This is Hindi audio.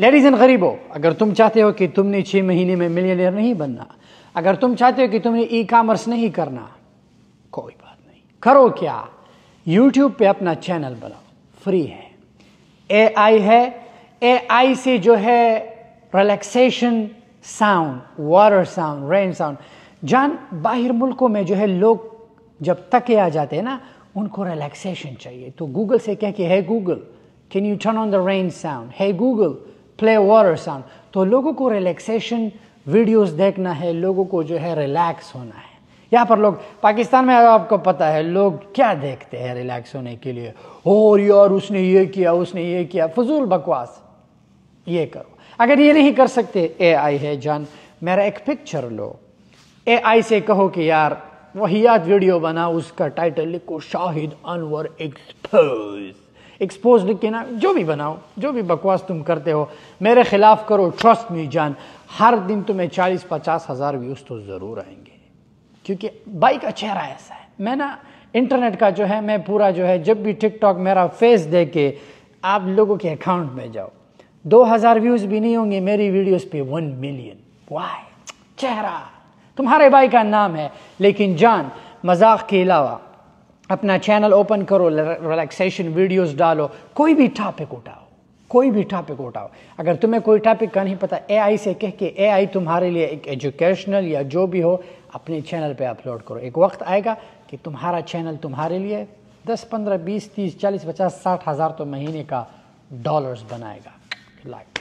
लेडीज एंड गरीबों अगर तुम चाहते हो कि तुमने छह महीने में मिलियनियर नहीं बनना अगर तुम चाहते हो कि तुमने ई कॉमर्स नहीं करना कोई बात नहीं करो क्या यूट्यूब पे अपना चैनल बनाओ फ्री है ए आई है ए आई से जो है relaxation sound water sound rain sound जान बाहर मुल्कों में जो है लोग जब तके आ जाते हैं ना उनको रिलैक्सेशन चाहिए तो गूगल से कह के है Google can you turn on the rain sound है गूगल प्ले वॉर सॉन्ग तो लोगों को रिलैक्सेशन वीडियोस देखना है लोगों को जो है रिलैक्स होना है यहाँ पर लोग पाकिस्तान में आपको पता है लोग क्या देखते हैं रिलैक्स होने के लिए और यार उसने ये किया उसने ये किया फजूल बकवास ये करो अगर ये नहीं कर सकते ए आई है जान मेरा एक पिक्चर लो ए आई से कहो कि यार वही याद वीडियो बना उसका टाइटल लिखो शाहिद अनवर एक्सपोज एक्सपोज लिख के ना जो भी बनाओ जो भी बकवास तुम करते हो मेरे खिलाफ करो ट्रस्ट मी जान हर दिन तुम्हें चालीस पचास हज़ार व्यूज़ तो ज़रूर आएंगे क्योंकि बाइक का चेहरा ऐसा है मैं ना इंटरनेट का जो है मैं पूरा जो है जब भी टिकटॉक मेरा फेस दे के आप लोगों के अकाउंट में जाओ दो हज़ार व्यूज़ भी नहीं होंगे मेरी वीडियोज़ पे वन मिलियन वाई चेहरा तुम्हारे बाइक का नाम है लेकिन जान मजाक के अलावा अपना चैनल ओपन करो रिलैक्सेशन वीडियोस डालो कोई भी टॉपिक उठाओ कोई भी टॉपिक उठाओ अगर तुम्हें कोई टॉपिक का नहीं पता एआई से कह के एआई तुम्हारे लिए एक एजुकेशनल या जो भी हो अपने चैनल पे अपलोड करो एक वक्त आएगा कि तुम्हारा चैनल तुम्हारे लिए दस पंद्रह बीस तीस चालीस पचास साठ हज़ार तो महीने का डॉलर्स बनाएगा लाइक